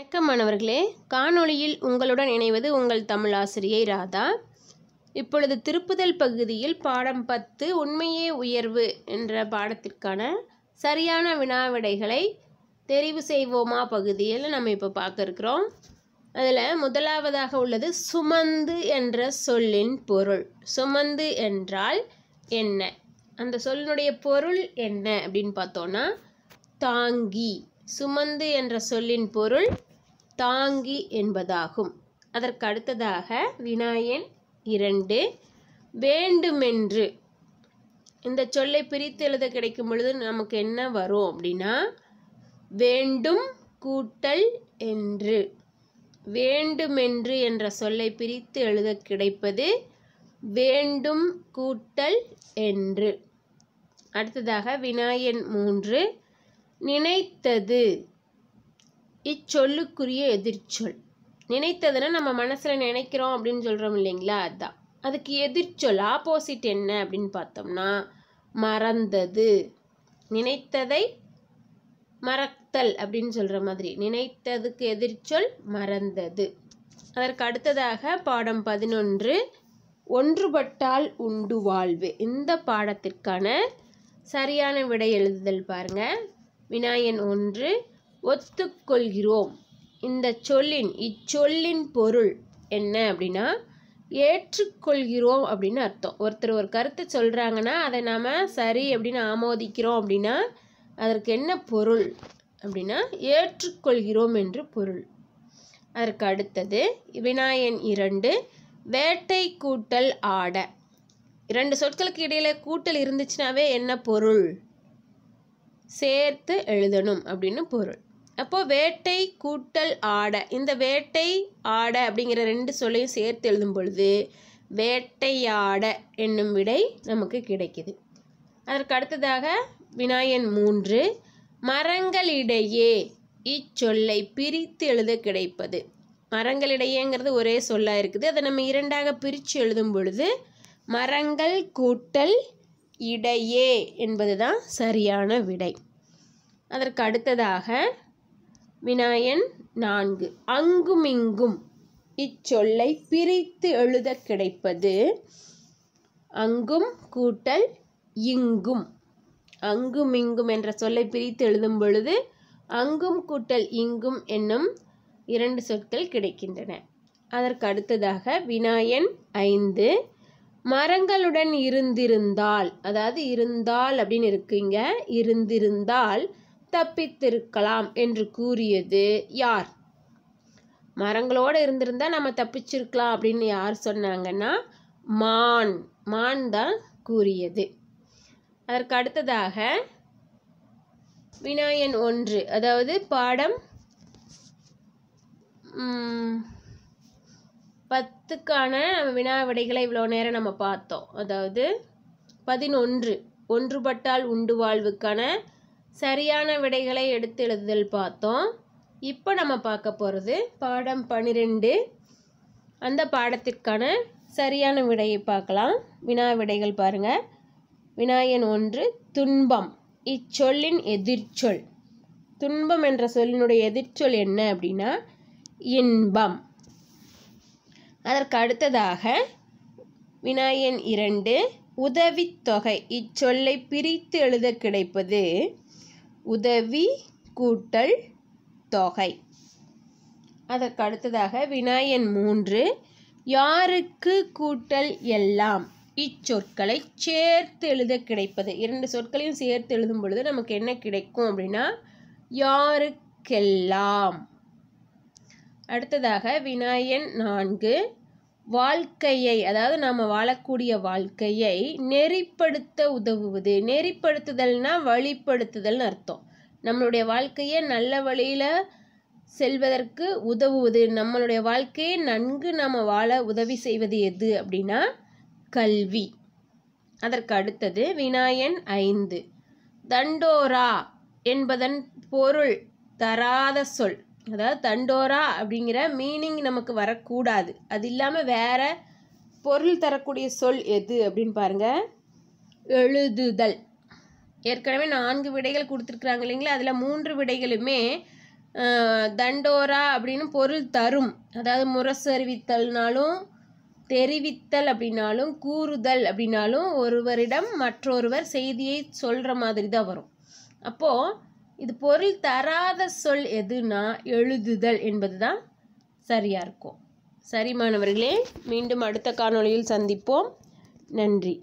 வணக்கம் மாணவர்களே காணொளியில் உங்களுடன் இணைவது உங்கள் தமிழ் ஆசிரியை ராதா இப்பொழுது திருப்புதல் பகுதியில் பாடம் பத்து உண்மையே உயர்வு என்ற பாடத்திற்கான சரியான வினாவிடைகளை தெரிவு செய்வோமா பகுதியில் நம்ம இப்போ பார்க்க இருக்கிறோம் அதில் முதலாவதாக உள்ளது சுமந்து என்ற சொல்லின் பொருள் சுமந்து என்றால் என்ன அந்த சொல்லினுடைய பொருள் என்ன அப்படின்னு பார்த்தோன்னா தாங்கி சுமந்து என்ற சொல்லின் பொருள் தாங்கி என்பதாகும் அதற்கு அடுத்ததாக வினாயன் இரண்டு வேண்டுமென்று இந்த சொல்லை பிரித்து எழுத கிடைக்கும் பொழுது நமக்கு என்ன வரும் அப்படின்னா வேண்டும் கூட்டல் என்று வேண்டுமென்று என்ற சொல்லை பிரித்து எழுத கிடைப்பது வேண்டும் கூட்டல் என்று அடுத்ததாக வினாயன் மூன்று நினைத்தது இச்சொல்லுக்குரிய எதிர்ச்சொல் நினைத்ததுன்னா நம்ம மனசில் நினைக்கிறோம் அப்படின்னு சொல்கிறோம் இல்லைங்களா அதுதான் அதுக்கு எதிர்ச்சொல் ஆப்போசிட் என்ன அப்படின்னு பார்த்தோம்னா மறந்தது நினைத்ததை மறத்தல் அப்படின்னு சொல்கிற மாதிரி நினைத்ததுக்கு எதிர்ச்சொல் மறந்தது அதற்கு அடுத்ததாக பாடம் பதினொன்று ஒன்றுபட்டால் உண்டு வாழ்வு இந்த பாடத்திற்கான சரியான விடை எழுதுதல் பாருங்கள் விநாயன் ஒன்று ஒத்துக்கொள்கிறோம் இந்த சொல்லின் இச்சொல்லின் பொருள் என்ன அப்படின்னா ஏற்றுக்கொள்கிறோம் அப்படின்னு அர்த்தம் ஒருத்தர் ஒரு கருத்தை சொல்கிறாங்கன்னா அதை நாம் சரி அப்படின்னு ஆமோதிக்கிறோம் அப்படின்னா அதற்கு என்ன பொருள் அப்படின்னா ஏற்றுக்கொள்கிறோம் என்று பொருள் அதற்கு அடுத்தது வினாயன் இரண்டு வேட்டை கூட்டல் ஆட இரண்டு சொற்களுக்கு இடையில் கூட்டல் இருந்துச்சுனாவே என்ன பொருள் சேர்த்து எழுதணும் அப்படின்னு பொருள் அப்போது வேட்டை கூட்டல் ஆடை இந்த வேட்டை ஆடை அப்படிங்கிற ரெண்டு சொல்லையும் சேர்த்து எழுதும் பொழுது வேட்டையாட என்னும் விடை நமக்கு கிடைக்குது அதற்கு அடுத்ததாக விநாயகன் மூன்று மரங்களிடையே இச்சொல்லை பிரித்து எழுத கிடைப்பது மரங்களிடையேங்கிறது ஒரே சொல்லாக இருக்குது அதை நம்ம இரண்டாக பிரித்து எழுதும் பொழுது மரங்கள் கூட்டல் இடையே என்பது தான் சரியான விடை அதற்கு அடுத்ததாக வினாயன் நான்கு அங்குமிங்கும் இச்சொல்லை பிரித்து எழுத கிடைப்பது அங்கும் கூட்டல் இங்கும் அங்குமிங்கும் என்ற சொல்லை பிரித்து எழுதும் பொழுது அங்கும் கூட்டல் இங்கும் என்னும் இரண்டு சொற்கள் கிடைக்கின்றன அதற்கு அடுத்ததாக வினாயன் ஐந்து மரங்களுடன் இருந்திருந்தால் அதாவது இருந்தால் அப்படின்னு இருக்குங்க இருந்திருந்தால் தப்பித்திருக்கலாம் என்று கூறியது யார் மரங்களோடு இருந்திருந்தால் நம்ம தப்பிச்சிருக்கலாம் அப்படின்னு யார் சொன்னாங்கன்னா மான் மான் தான் கூறியது அதற்கு அடுத்ததாக வினாயன் ஒன்று அதாவது பாடம் பத்துக்கான நம்ம வினா விடைகளை இவ்வளோ நேரம் நம்ம பார்த்தோம் அதாவது பதினொன்று ஒன்றுபட்டால் உண்டு வாழ்வுக்கான சரியான விடைகளை எடுத்து எழுதுதல் பார்த்தோம் இப்போ நம்ம பார்க்க போகிறது பாடம் பன்னிரெண்டு அந்த பாடத்திற்கான சரியான விடையை பார்க்கலாம் வினா விடைகள் பாருங்கள் விநாயகன் ஒன்று துன்பம் இச்சொல்லின் எதிர்ச்சொல் துன்பம் என்ற சொல்லினுடைய எதிர்ச்சொல் என்ன அப்படின்னா இன்பம் அதற்கு அடுத்ததாக விநாயகன் இரண்டு உதவித்தொகை இச்சொல்லை பிரித்து எழுத கிடைப்பது உதவி கூட்டல் தொகை அதற்கு அடுத்ததாக வினாயன் மூன்று யாருக்கு கூட்டல் எல்லாம் இச்சொற்களை சேர்த்து எழுத கிடைப்பது இரண்டு சொற்களையும் சேர்த்து எழுதும் பொழுது நமக்கு என்ன கிடைக்கும் அப்படின்னா யாருக்கெல்லாம் அடுத்ததாக வினாயன் நான்கு வாழ்க்கையை அதாவது நாம் வாழக்கூடிய வாழ்க்கையை நெறிப்படுத்த உதவுவது நெறிப்படுத்துதல்னா வழிப்படுத்துதல்னு அர்த்தம் நம்மளுடைய வாழ்க்கையை நல்ல வழியில் செல்வதற்கு உதவுவது நம்மளுடைய வாழ்க்கையை நன்கு நாம் வாழ உதவி செய்வது எது அப்படின்னா கல்வி அதற்கு அடுத்தது விநாயன் ஐந்து தண்டோரா என்பதன் பொருள் தராத சொல் அதாவது தண்டோரா அப்படிங்கிற மீனிங் நமக்கு வரக்கூடாது அது இல்லாமல் வேறு பொருள் தரக்கூடிய சொல் எது அப்படின்னு பாருங்கள் எழுதுதல் ஏற்கனவே நான்கு விடைகள் கொடுத்துருக்குறாங்க இல்லைங்களா அதில் மூன்று விடைகளுமே தண்டோரா அப்படின்னு பொருள் தரும் அதாவது முரசறிவித்தல்னாலும் தெரிவித்தல் அப்படின்னாலும் கூறுதல் அப்படின்னாலும் ஒருவரிடம் மற்றொருவர் செய்தியை சொல்கிற மாதிரி தான் வரும் அப்போது இது பொருள் தராத சொல் எதுனா எழுதுதல் என்பது தான் சரியாக இருக்கும் சரி மாணவர்களே மீண்டும் அடுத்த காணொளியில் சந்திப்போம் நன்றி